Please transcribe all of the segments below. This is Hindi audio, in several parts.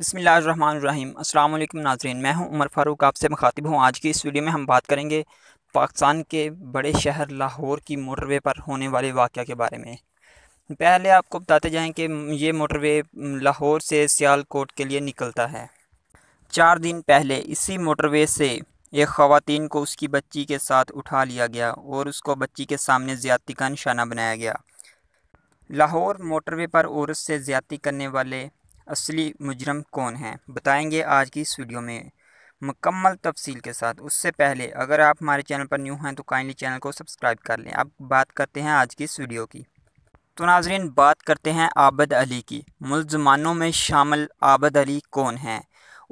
बसमीम अल्लाम नाजरीन मैं हूं उमर फारूक आपसे मुखातिब हूं आज की इस वीडियो में हम बात करेंगे पाकिस्तान के बड़े शहर लाहौर की मोटरवे पर होने वाले वाक़ के बारे में पहले आपको बताते जाएं कि ये मोटरवे लाहौर से सियालकोट के लिए निकलता है चार दिन पहले इसी मोटरवे से एक ख़वान को उसकी बच्ची के साथ उठा लिया गया और उसको बच्ची के सामने ज़्यादती का निशाना बनाया गया लाहौर मोटरवे पर औरत से ज़्यादती करने वाले असली मुजरम कौन है बताएंगे आज की इस वीडियो में मुकम्मल तफसील के साथ उससे पहले अगर आप हमारे चैनल पर न्यू हैं तो काइंडली चैनल को सब्सक्राइब कर लें अब बात करते हैं आज की इस वीडियो की तो नाजरीन बात करते हैं आबद अली की मुलजमानों में शामिल आबद अली कौन हैं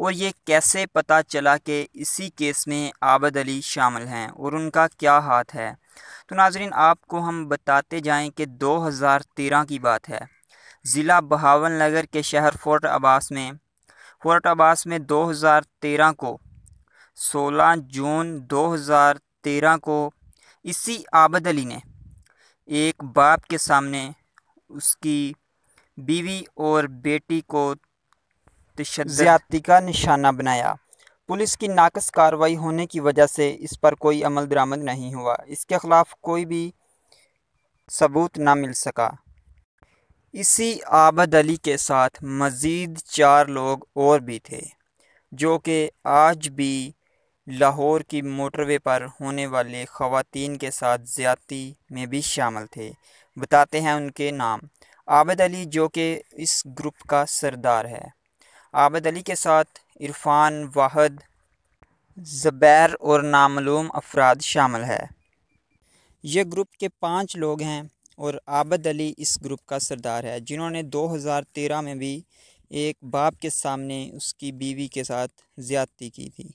और ये कैसे पता चला कि इसी केस में आबद अली शामिल हैं और उनका क्या हाथ है तो नाजरीन आपको हम बताते जाएं कि 2013 की बात है ज़िला बहावन नगर के शहर फोर्ट अब्बास में फोर्ट अब्बास में 2013 को 16 जून 2013 को इसी आबद अली ने एक बाप के सामने उसकी बीवी और बेटी को ज़्यादती का निशाना बनाया पुलिस की नाकस कार्रवाई होने की वजह से इस पर कोई अमल दरामद नहीं हुआ इसके ख़िलाफ़ कोई भी सबूत ना मिल सका इसी आबद अली के साथ मज़ीद चार लोग और भी थे जो कि आज भी लाहौर की मोटरवे पर होने वाले ख़वान के साथ ज़्यादती में भी शामिल थे बताते हैं उनके नाम आबद अली जो कि इस ग्रुप का सरदार है आबद अली के साथ इरफान वाहद ज़बैर और नामूम अफराद शामिल है ये ग्रुप के पाँच लोग हैं और आबद अली इस ग्रुप का सरदार है जिन्होंने 2013 में भी एक बाप के सामने उसकी बीवी के साथ ज़्यादती की थी